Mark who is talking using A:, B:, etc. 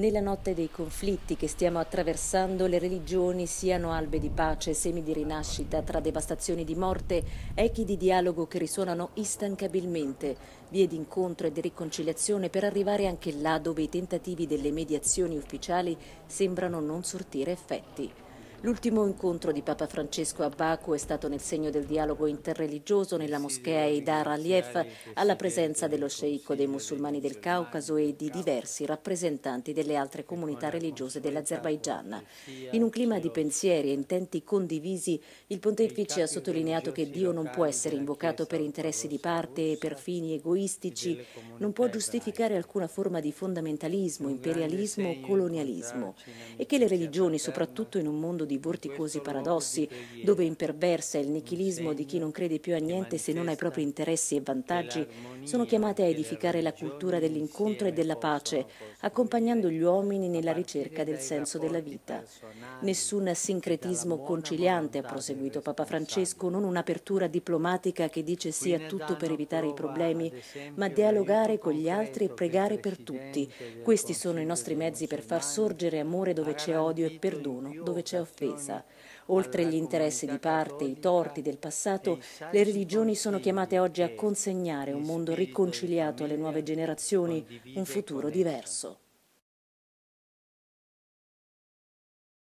A: Nella notte dei conflitti che stiamo attraversando, le religioni siano albe di pace, semi di rinascita tra devastazioni di morte, echi di dialogo che risuonano instancabilmente, vie di incontro e di riconciliazione per arrivare anche là dove i tentativi delle mediazioni ufficiali sembrano non sortire effetti. L'ultimo incontro di Papa Francesco a Baku è stato nel segno del dialogo interreligioso nella moschea Eidar Aliyev alla presenza dello sceicco dei musulmani del Caucaso e di diversi rappresentanti delle altre comunità religiose dell'Azerbaigian. In un clima di pensieri e intenti condivisi, il pontefice ha sottolineato che Dio non può essere invocato per interessi di parte e per fini egoistici, non può giustificare alcuna forma di fondamentalismo, imperialismo o colonialismo e che le religioni, soprattutto in un mondo di vorticosi paradossi, dove imperversa il nichilismo di chi non crede più a niente se non ai propri interessi e vantaggi, sono chiamate a edificare la cultura dell'incontro e della pace, accompagnando gli uomini nella ricerca del senso della vita. Nessun sincretismo conciliante, ha proseguito Papa Francesco, non un'apertura diplomatica che dice sì a tutto per evitare i problemi, ma dialogare con gli altri e pregare per tutti. Questi sono i nostri mezzi per far sorgere amore dove c'è odio e perdono dove c'è offesa spesa. Oltre gli interessi di parte e i torti del passato, le religioni sono chiamate oggi a consegnare un mondo riconciliato alle nuove generazioni, un futuro diverso.